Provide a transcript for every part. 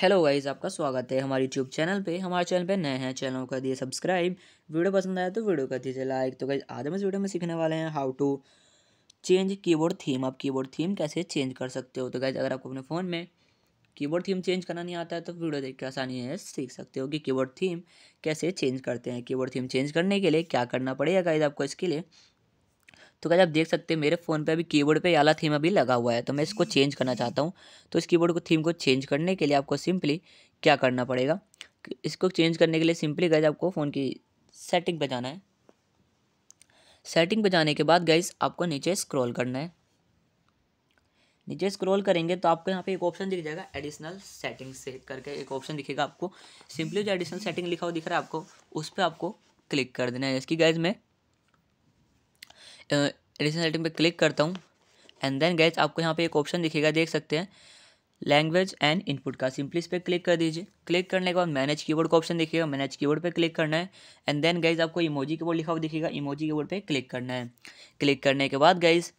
hello guys आपका स्वागत है हमारे यूट्यूब चैनल पे हमारे चैनल पे नए हैं चैनल कर दिए सब्सक्राइब वीडियो पसंद आया तो वीडियो कर दीजिए लाइक तो गाइज आज हम इस वीडियो में सीखने वाले हैं how to change keyboard theme आप कीबोर्ड थीम कैसे चेंज कर सकते हो तो गाइज अगर आपको अपने फ़ोन में कीबोर्ड थीम चेंज करना नहीं आता है तो वीडियो देख के आसानी है सीख सकते हो कि कीबोर्ड थीम कैसे चेंज करते हैं कीबोर्ड थीम चेंज करने के लिए क्या करना पड़ेगा गाइज आपको इसके लिए तो क्या आप देख सकते हैं मेरे फ़ोन पे अभी कीबोर्ड पे आला थीम अभी लगा हुआ है तो मैं इसको चेंज करना चाहता हूँ तो इस कीबोर्ड को थीम को चेंज करने के लिए आपको सिंपली क्या करना पड़ेगा इसको चेंज करने के लिए सिंपली गैज आपको फ़ोन की सेटिंग पर जाना है सेटिंग पर जाने के बाद गैज आपको नीचे स्क्रॉल करना है नीचे स्क्रॉल करेंगे तो आपको यहाँ पे एक ऑप्शन दिख जाएगा एडिशनल सेटिंग से करके एक ऑप्शन दिखेगा आपको सिंपली जो एडिशनल सेटिंग लिखा हुआ दिख रहा है आपको उस पर आपको क्लिक कर देना है कि गैज मैं एडिशनल सेटिंग पे क्लिक करता हूँ एंड देन गैज आपको यहाँ पे एक ऑप्शन दिखेगा देख सकते हैं लैंग्वेज एंड इनपुट का सिंपली इस पर क्लिक कर दीजिए क्लिक करने के बाद मैनेज कीबोर्ड का ऑप्शन दिखेगा मैनेज कीबोर्ड पे क्लिक करना है एंड देन गाइज आपको इमोजी कीबोर्ड लिखा हुआ दिखेगा इमोजी कीबोर्ड पे क्लिक करना है क्लिक करने के बाद गाइज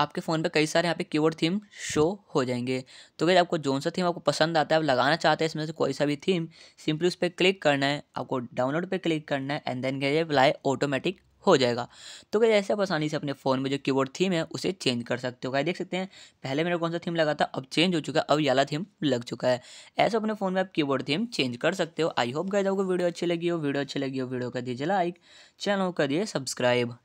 आपके फ़ोन पे कई सारे यहाँ पे कीबोर्ड थीम शो हो जाएंगे तो गैस आपको जौन सा थीम आपको पसंद आता है आप लगाना चाहते हैं इसमें से कोई सा भी थीम सिंपली उस पर क्लिक करना है आपको डाउनलोड पे क्लिक करना है and then guys apply automatic हो जाएगा तो क्या ऐसे आप आसानी से अपने फ़ोन में जो कीबोर्ड थीम है उसे चेंज कर सकते हो क्या देख सकते हैं पहले मेरा कौन सा थीम लगा था अब चेंज हो चुका है अब याला थीम लग चुका है ऐसे अपने फ़ोन में आप कीबोर्ड थीम चेंज कर सकते हो आई होप गए आपको वीडियो अच्छी लगी हो वीडियो अच्छी लगी हो वीडियो कर दीजिए लाइक चैनल कर दिए सब्सक्राइब